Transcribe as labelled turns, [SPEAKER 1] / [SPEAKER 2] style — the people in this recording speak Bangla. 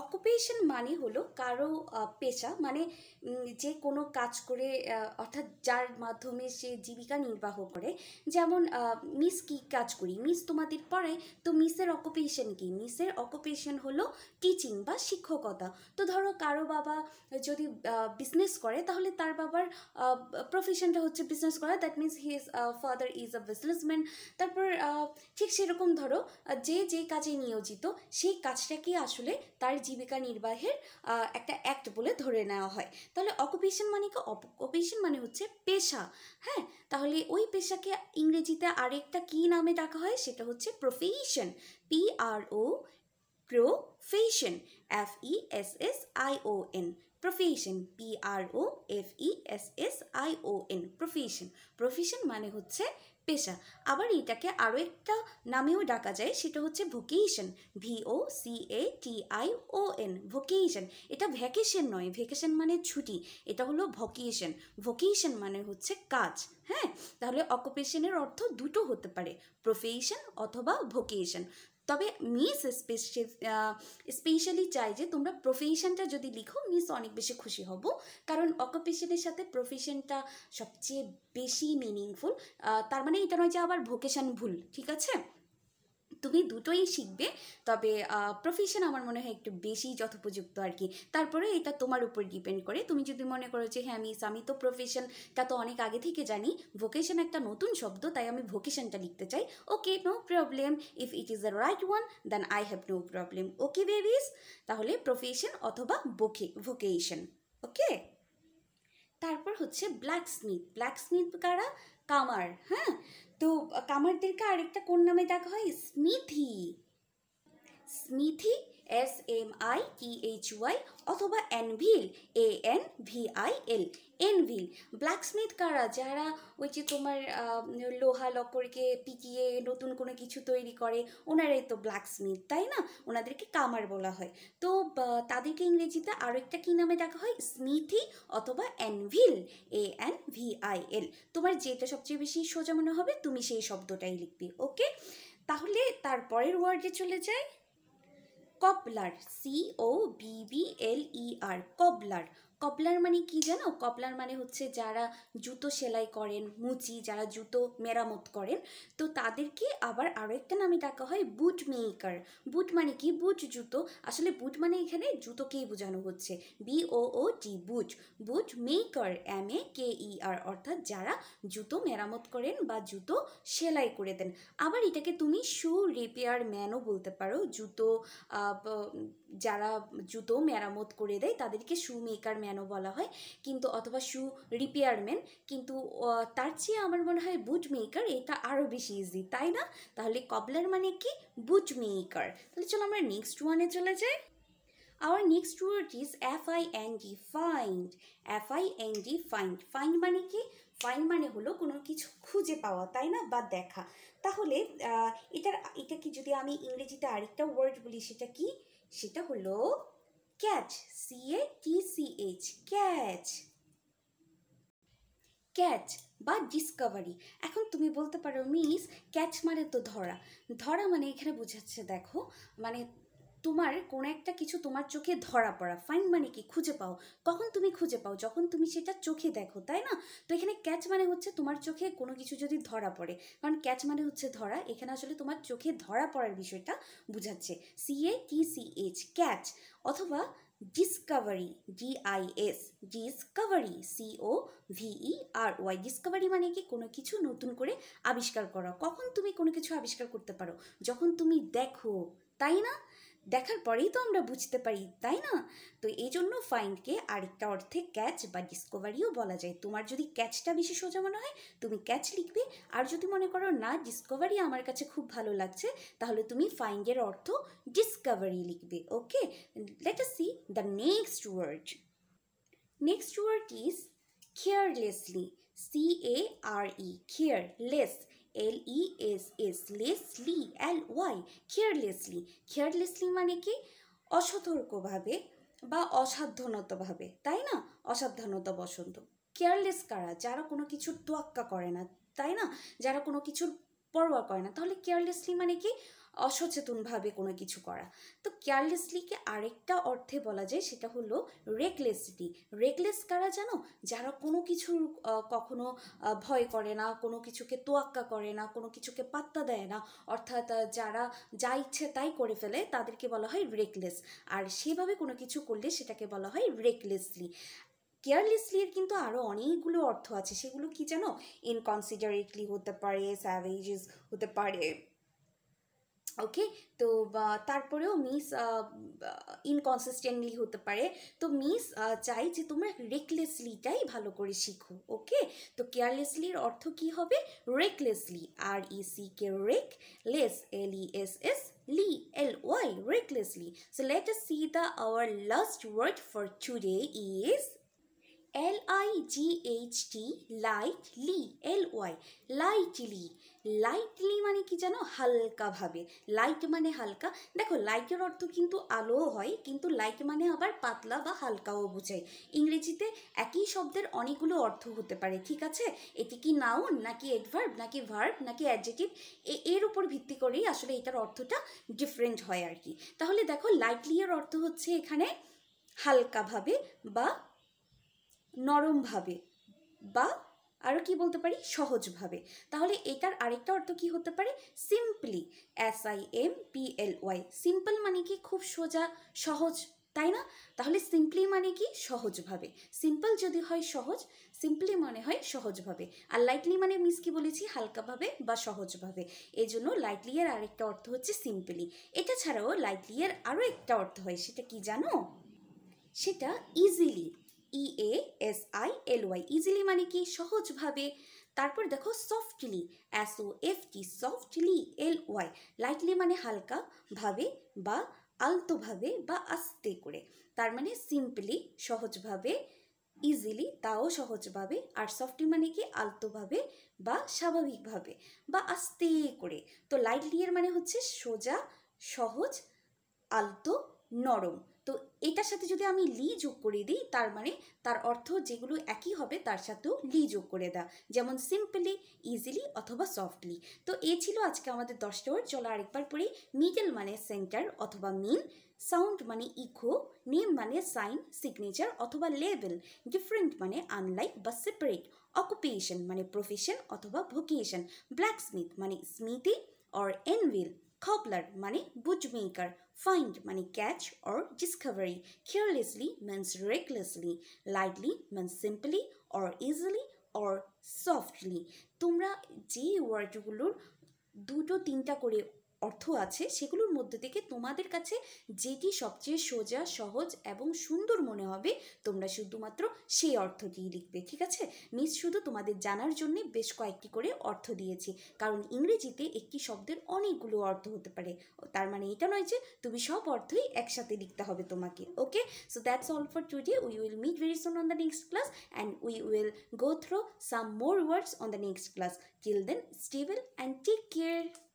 [SPEAKER 1] oh অকুপেশন মানে হলো কারো পেশা মানে যে কোনো কাজ করে অর্থাৎ যার মাধ্যমে সে জীবিকা নির্বাহ করে যেমন মিস কি কাজ করি মিস তোমাদের পরে তো মিসের অকুপেশন কি মিসের অকুপেশন হলো টিচিং বা শিক্ষকতা তো ধরো কারো বাবা যদি বিজনেস করে তাহলে তার বাবার প্রফেশনটা হচ্ছে বিজনেস করা that means his father is a businessman তারপর ঠিক সেরকম ধরো যে যে কাজে নিয়োজিত সেই কি আসলে তার জীবিকা জীবিকা নির্বাহের একটা অ্যাক্ট বলে ধরে নেওয়া হয় তাহলে অকুপেশন মানে কি অকুপেশন মানে হচ্ছে পেশা হ্যাঁ তাহলে ওই পেশাকে ইংরেজিতে আরেকটা কী নামে ডাকা হয় সেটা হচ্ছে profession P R O profession F E S S I O N profession P R O F E S S I O N profession profession মানে হচ্ছে পেশা আবার এটাকে আরও একটা নামেও ডাকা যায় সেটা হচ্ছে vocation V O C A T I O N vocation এটা ভ্যাকেশন নয় ভ্যাকেশন মানে ছুটি এটা হলো ভোকেশন ভোকেশন মানে হচ্ছে কাজ হ্যাঁ তাহলে অকুপেশনের অর্থ দুটো হতে পারে প্রফেশন অথবা ভোকেশন তবে মিস স্পেশালি চাই যে তোমরা প্রফেশনটা যদি লিখো মিস অনেক বেশি খুশি হব কারণ অকুপেশনের সাথে প্রফেশনটা সবচেয়ে বেশি মিনিংফুল তার মানে এটা নয় যে আবার ভোকেশন ভুল ঠিক আছে তুমি দুটোই শিখবে তবে প্রফেশন আমার মনে হয় একটু বেশি যথোপযুক্ত আর কি তারপরে এটা তোমার উপর ডিপেন্ড করে তুমি যদি মনে করো যে হ্যাঁ মিস আমি তো প্রফেশনটা তো অনেক আগে থেকে জানি ভোকেশন একটা নতুন শব্দ তাই আমি ভোকেশনটা লিখতে চাই okay no problem if it is the right one then I have no problem okay babies তাহলে প্রফেশন অথবা বোকে ভোকেশন ওকে তারপর হচ্ছে ব্ল্যাক স্মিথ ব্ল্যাক স্মিথ কারা কামার হ্যাঁ তো কামারদেরকে আরেকটা কোন নামে ডাকা হয় smithy smithy S M I T H Y অথবা anvil A N V I L anvil blacksmith কারা যারা ওই যে তোমার লোহা লকরকে পিটিয়ে নতুন কোনো কিছু তৈরি করে ওনারাই তো ব্ল্যাকস্মিথ তাই না ওনাদেরকে কামার বলা হয় তো তাদেরকে ইংরেজিতে আরও একটা কী নামে দেখা হয় স্মিথি অথবা anvil A N V I L তোমার যেটা সবচেয়ে বেশি সোজা মনে হবে তুমি সেই শব্দটাই লিখবে ওকে তাহলে তারপরের ওয়ার্ডে চলে যায় cobbler c o b b l e r cobbler কপলার মানে কি জানো কপলার মানে হচ্ছে যারা জুতো সেলাই করেন মুচি যারা জুতো মেরামত করেন তো তাদেরকে আবার আরও একটা নামে ডাকা হয় বুট মেকার বুট মানে কি বুট জুতো আসলে বুট মানে এখানে জুতোকেই বোঝানো হচ্ছে B O O T boot boot maker M A K E R অর্থাৎ যারা জুতো মেরামত করেন বা জুতো সেলাই করে দেন আবার এটাকে তুমি শু রিপেয়ার ম্যানও বলতে পারো জুতো যারা জুতো মেরামত করে দেয় তাদেরকে শু মেকার ম্যান ম্যানও বলা হয় কিন্তু অথবা শু রিপেয়ারম্যান কিন্তু তার চেয়ে আমার মনে হয় বুট মেকার এটা আরও বেশি ইজি তাই না তাহলে কবলার মানে কি বুট মেকার তাহলে চলো আমরা নেক্সট ওয়ানে চলে যাই our next word is F I N D find F I N D find find মানে কি ফাইন মানে হলো কোনো কিছু খুঁজে পাওয়া তাই না বা দেখা তাহলে এটার এটা কি যদি আমি ইংরেজিতে আরেকটা ওয়ার্ড বলি সেটা কি সেটা হলো catch C A T C H catch catch বা ডিসকভারি এখন তুমি বলতে পারো মিস ক্যাচ মানে তো ধরা ধরা মানে এখানে বোঝাচ্ছে দেখো মানে তোমার কোনো একটা কিছু তোমার চোখে ধরা পড়া ফাইন মানে কি খুঁজে পাও কখন তুমি খুঁজে পাও যখন তুমি সেটা চোখে দেখো তাই না তো এখানে ক্যাচ মানে হচ্ছে তোমার চোখে কোনো কিছু যদি ধরা পড়ে কারণ ক্যাচ মানে হচ্ছে ধরা এখানে আসলে তোমার চোখে ধরা পড়ার বিষয়টা বোঝাচ্ছে C A T C H catch অথবা discovery D I S discovery C O V E R Y discovery মানে কি কোনো কিছু নতুন করে আবিষ্কার করা কখন তুমি কোনো কিছু আবিষ্কার করতে পারো যখন তুমি দেখো তাই না দেখার পরেই তো আমরা বুঝতে পারি তাই না তো এই জন্য ফাইন্ডকে আরেকটা অর্থে ক্যাচ বা ডিসকভারিও বলা যায় তোমার যদি ক্যাচটা বেশি সোজা মনে হয় তুমি ক্যাচ লিখবে আর যদি মনে করো না ডিসকভারি আমার কাছে খুব ভালো লাগছে তাহলে তুমি ফাইন্ডের অর্থ ডিসকভারি লিখবে okay let us see the next word next word is carelessly C A R E careless L E S S lessly L Y carelessly carelessly মানে কি অসতর্কভাবে বা অসাধ্যনতভাবে তাই না অসাবধানতা বসন্ত কেয়ারলেস কারা যারা কোনো কিছুর তোয়াক্কা করে না তাই না যারা কোনো কিছুর পরোয়া করে না তাহলে কেয়ারলেসলি মানে কি অসচেতনভাবে কোনো কিছু করা তো কেয়ারলেসলিকে আরেকটা অর্থে বলা যায় সেটা হলো রেকলেসিটি রেকলেস কারা জানো যারা কোনো কিছুর কখনো ভয় করে না কোনো কিছুকে তোয়াক্কা করে না কোনো কিছুকে পাত্তা দেয় না অর্থাৎ যারা যা ইচ্ছে তাই করে ফেলে তাদেরকে বলা হয় রেকলেস আর সেভাবে কোনো কিছু করলে সেটাকে বলা হয় রেকলেসলি কেয়ারলেসলি এর কিন্তু আরও অনেকগুলো অর্থ আছে সেগুলো কি জানো ইনকনসিডারেটলি হতে পারে স্যাভেজেস হতে পারে ওকে তো তারপরেও মিস ইনকনসিস্টেন্টলি হতে পারে তো মিস চাই যে তোমরা রেকলেসলিটাই ভালো করে শিখো ওকে তো কেয়ারলেসলির অর্থ কি হবে recklessly R E C K reck less L E S S ly L Y recklessly so let us see the our last word for today is G H T lightly L Y lightly lightly মানে কি জানো হালকাভাবে লাইট মানে হালকা দেখো লাইটের অর্থ কিন্তু আলোও হয় কিন্তু লাইট মানে আবার পাতলা বা হালকাও বোঝায় ইংরেজিতে একই শব্দের অনেকগুলো অর্থ হতে পারে ঠিক আছে এটি কি নাউন নাকি এডভার্ব নাকি ভার্ব নাকি অ্যাডজেটিভ এর উপর ভিত্তি করেই আসলে এটার অর্থটা ডিফারেন্ট হয় আর কি তাহলে দেখো লাইটলি এর অর্থ হচ্ছে এখানে হালকাভাবে বা নরমভাবে বা আরও কি বলতে পারি সহজভাবে তাহলে এটার আরেকটা অর্থ কি হতে পারে simply S I M P L Y simple মানে কি খুব সোজা সহজ তাই না তাহলে সিম্পলি মানে কি সহজভাবে সিম্পল যদি হয় সহজ সিম্পলি মানে হয় সহজভাবে আর লাইটলি মানে মিস কি বলেছি হালকাভাবে বা সহজভাবে এই জন্য লাইটলি এর আরেকটা অর্থ হচ্ছে সিম্পলি এটা ছাড়াও লাইটলি এর আরও একটা অর্থ হয় সেটা কি জানো সেটা easily E A S I L Y easily মানে কি সহজভাবে তারপর দেখো softly S O F T softly L Y lightly মানে হালকাভাবে বা আলতোভাবে বা আস্তে করে তার মানে সিম্পলি সহজভাবে ইজিলি তাও সহজভাবে আর সফটলি মানে কি আলতোভাবে বা স্বাভাবিকভাবে বা আস্তে করে তো লাইটলি এর মানে হচ্ছে সোজা সহজ আলতো নরম তো এটার সাথে যদি আমি লি যোগ করে দিই তার মানে তার অর্থ যেগুলো একই হবে তার সাথেও লি যোগ করে দেওয়া যেমন সিম্পলি ইজিলি অথবা সফটলি তো এ ছিল আজকে আমাদের দশটা ওয়ার্ড চলো আরেকবার পড়ি মিডল মানে সেন্টার অথবা মিন সাউন্ড মানে ইকো নেম মানে সাইন সিগনেচার অথবা লেভেল ডিফারেন্ট মানে আনলাইক বা সেপারেট অকুপেশন মানে প্রফেশন অথবা ভোকেশন স্মিথ মানে স্মৃতি অর এনভিল Cobbler মানে মেকার ফাইন্ড মানে catch or discovery carelessly means recklessly lightly means simply or easily or softly তোমরা যে ওয়ার্ডগুলোর দুটো তিনটা করে অর্থ আছে সেগুলোর মধ্যে থেকে তোমাদের কাছে যেটি সবচেয়ে সোজা সহজ এবং সুন্দর মনে হবে তোমরা শুধুমাত্র সেই অর্থটিই লিখবে ঠিক আছে মিস শুধু তোমাদের জানার জন্য বেশ কয়েকটি করে অর্থ দিয়েছি কারণ ইংরেজিতে একটি শব্দের অনেকগুলো অর্থ হতে পারে তার মানে এটা নয় যে তুমি সব অর্থই একসাথে লিখতে হবে তোমাকে okay so that's all for today we will meet very soon on the next class and we will go through some more words on the next class till then stay well and take care